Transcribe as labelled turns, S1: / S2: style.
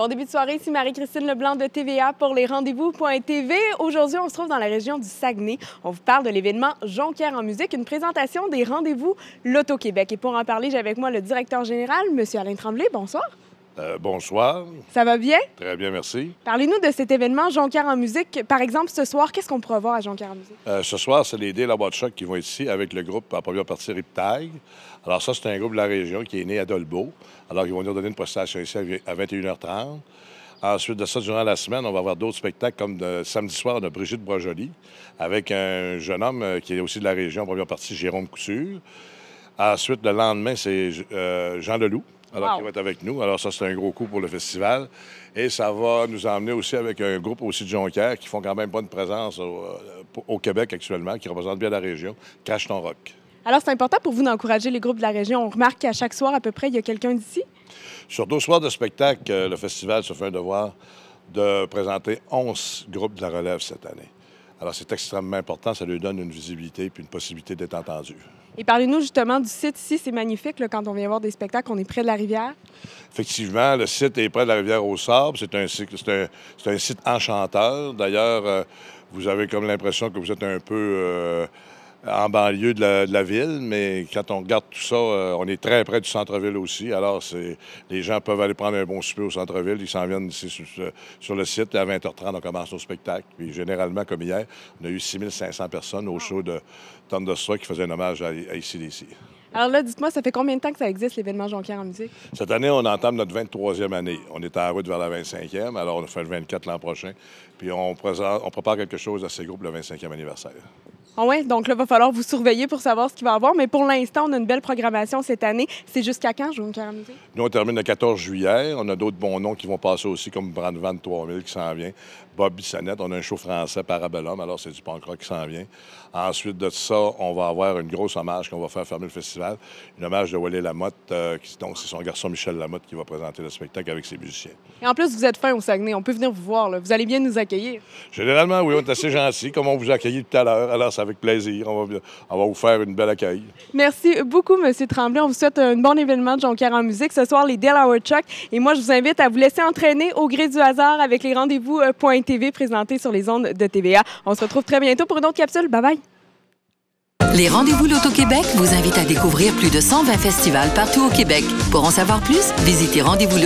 S1: Bon début de soirée, ici Marie-Christine Leblanc de TVA pour les rendez-vous.tv. Aujourd'hui, on se trouve dans la région du Saguenay. On vous parle de l'événement Jonquière en musique, une présentation des rendez-vous Loto-Québec. Et pour en parler, j'ai avec moi le directeur général, M. Alain Tremblay. Bonsoir.
S2: Euh, bonsoir. Ça va bien? Très bien, merci.
S1: Parlez-nous de cet événement Jonquière en musique. Par exemple, ce soir, qu'est-ce qu'on pourra voir à Jonquière en musique?
S2: Euh, ce soir, c'est les Déla La qui vont être ici avec le groupe en première partie Riptide. Alors, ça, c'est un groupe de la région qui est né à Dolbeau. Alors, ils vont nous donner une prestation ici à 21h30. Ensuite de ça, durant la semaine, on va avoir d'autres spectacles comme de, samedi soir, de Brigitte Brojoli avec un jeune homme euh, qui est aussi de la région en première partie, Jérôme Couture. Ensuite, le lendemain, c'est Jean Leloup alors qui avec nous. Alors ça, c'est un gros coup pour le festival. Et ça va nous emmener aussi avec un groupe aussi de Jonquière qui font quand même bonne présence au, euh, Québec actuellement, qui représente bien la région, Crash Ton Rock.
S1: Alors, c'est important pour vous d'encourager les groupes de la région. On remarque qu'à chaque soir, à peu près, il y a quelqu'un d'ici.
S2: Sur deux soirs de spectacle, euh, le festival se fait un devoir de présenter 11 groupes de la relève cette année. Alors, c'est extrêmement important. Ça lui donne une visibilité et une possibilité d'être entendu.
S1: Et parlez-nous justement du site ici. C'est magnifique quand on vient voir des spectacles. On est près de la rivière.
S2: Effectivement, le site est près de la rivière au Sable. C'est un, site enchanteur. D'ailleurs, euh, vous avez comme l'impression que vous êtes un peu. Euh, en banlieue de la, ville, mais quand on regarde tout ça, euh, on est très près du centre-ville aussi. Alors, les gens peuvent aller prendre un bon souper au centre-ville. Ils s'en viennent ici sur, le site. À 20h30, on commence au spectacle. Puis généralement, comme hier, on a eu 6500 personnes au show de Thunderstruck qui faisait un hommage à, ici ICDC.
S1: Alors là, dites-moi, ça fait combien de temps que ça existe, l'événement Jonquière en musique?
S2: Cette année, on entame notre 23e année. On est en route vers la 25e, alors on fait le 24 l'an prochain. Puis on, on prépare quelque chose à ces groupes le 25e anniversaire.
S1: Ah ouais, donc là, il va falloir vous surveiller pour savoir ce qu'il va avoir. Mais pour l'instant, on a une belle programmation cette année. C'est jusqu'à quand, Jean-Claude Caramité?
S2: Nous, on termine le 14 juillet. On a d'autres bons noms qui vont passer aussi, comme Brandvan 3000 qui s'en vient. Bob Bissonnette, on a un show français Parabellum, alors c'est du punk qui s'en vient. Ensuite de ça, on va avoir une grosse hommage qu'on va faire fermer le festival. Une hommage de Wally Lamotte, euh, qui, donc c'est son garçon Michel Lamotte qui va présenter le spectacle avec ses musiciens.
S1: Et en plus, vous êtes fin au Saguenay. On peut venir vous voir. Vous allez bien nous accueillir.
S2: Généralement, oui, on est assez gentils, comme on vous a tout à l'heure avec plaisir. On va, vous faire une belle accueil.
S1: Merci beaucoup, M. Tremblay. On vous souhaite un bon événement de Jonquière en musique. Ce soir, les Delaware Chuck. Et moi, je vous invite à vous laisser entraîner au gré du hasard avec les rendez-vous euh, .tv présentés sur les ondes de TVA. On se retrouve très bientôt pour une autre capsule. Bye-bye.
S2: Les rendez-vous Loto-Québec vous invitent à découvrir plus de 120 festivals partout au Québec. Pour en savoir plus, visitez rendez-vous